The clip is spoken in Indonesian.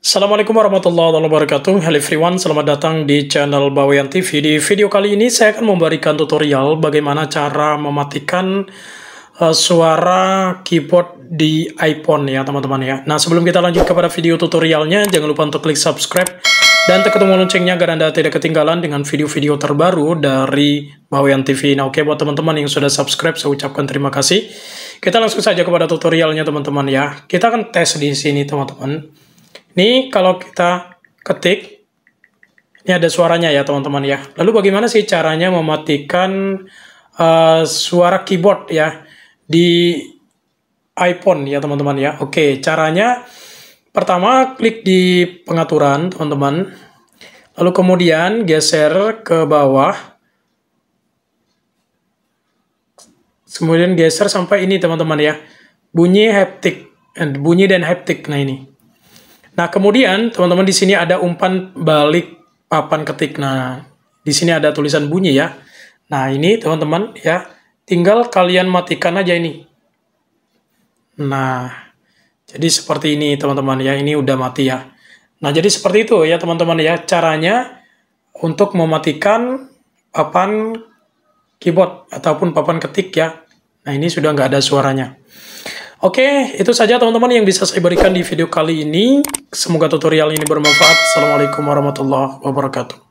Assalamualaikum warahmatullahi wabarakatuh Hello everyone, selamat datang di channel Bawayan TV Di video kali ini saya akan memberikan tutorial bagaimana cara mematikan uh, suara keyboard di iPhone ya teman-teman ya Nah sebelum kita lanjut kepada video tutorialnya jangan lupa untuk klik subscribe dan tekan tombol loncengnya agar Anda tidak ketinggalan dengan video-video terbaru dari Bawayan TV. Nah, oke okay, buat teman-teman yang sudah subscribe, saya ucapkan terima kasih. Kita langsung saja kepada tutorialnya teman-teman ya. Kita akan tes di sini teman-teman. Ini kalau kita ketik, ini ada suaranya ya teman-teman ya. Lalu bagaimana sih caranya mematikan uh, suara keyboard ya di iPhone ya teman-teman ya. Oke, caranya pertama klik di pengaturan teman-teman. Lalu kemudian geser ke bawah. Kemudian geser sampai ini teman-teman ya. Bunyi haptic, eh, bunyi dan haptic nah ini. Nah, kemudian teman-teman di sini ada umpan balik papan ketik. Nah, di sini ada tulisan bunyi ya. Nah, ini teman-teman ya, tinggal kalian matikan aja ini. Nah, jadi seperti ini teman-teman ya, ini udah mati ya. Nah, jadi seperti itu ya teman-teman ya, caranya untuk mematikan papan keyboard ataupun papan ketik ya. Nah, ini sudah nggak ada suaranya. Oke, itu saja teman-teman yang bisa saya berikan di video kali ini. Semoga tutorial ini bermanfaat. Assalamualaikum warahmatullahi wabarakatuh.